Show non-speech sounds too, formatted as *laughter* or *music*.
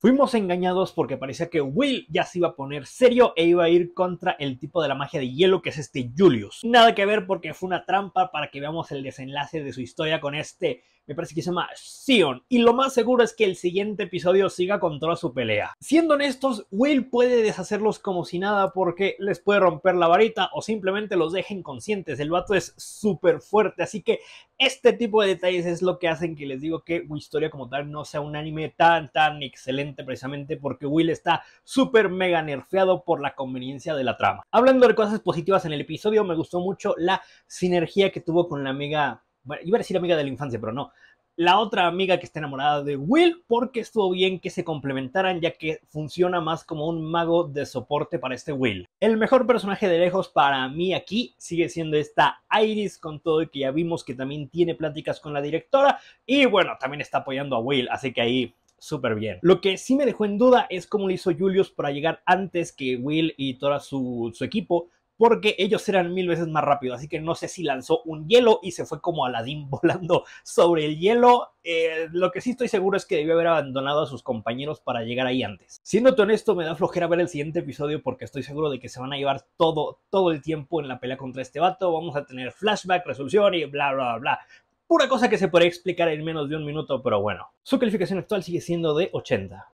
Fuimos engañados porque parecía que Will ya se iba a poner serio e iba a ir contra el tipo de la magia de hielo que es este Julius. Nada que ver porque fue una trampa para que veamos el desenlace de su historia con este, me parece que se llama Sion. Y lo más seguro es que el siguiente episodio siga con toda su pelea. Siendo honestos, Will puede deshacerlos como si nada porque les puede romper la varita o simplemente los deja inconscientes. El vato es súper fuerte, así que este tipo de detalles es lo que hacen que les digo que Historia como tal no sea un anime tan, tan excelente precisamente porque Will está súper mega nerfeado por la conveniencia de la trama. Hablando de cosas positivas en el episodio, me gustó mucho la sinergia que tuvo con la amiga bueno, iba a decir amiga de la infancia, pero no la otra amiga que está enamorada de Will porque estuvo bien que se complementaran ya que funciona más como un mago de soporte para este Will. El mejor personaje de lejos para mí aquí sigue siendo esta Iris con todo y que ya vimos que también tiene pláticas con la directora y bueno, también está apoyando a Will, así que ahí súper bien. Lo que sí me dejó en duda es cómo lo hizo Julius para llegar antes que Will y toda su, su equipo porque ellos eran mil veces más rápidos. Así que no sé si lanzó un hielo y se fue como Aladín *laughs* volando sobre el hielo. Eh, lo que sí estoy seguro es que debió haber abandonado a sus compañeros para llegar ahí antes. Siéndote honesto, me da flojera ver el siguiente episodio porque estoy seguro de que se van a llevar todo, todo el tiempo en la pelea contra este vato. Vamos a tener flashback, resolución y bla, bla, bla. Pura cosa que se podría explicar en menos de un minuto, pero bueno. Su calificación actual sigue siendo de 80.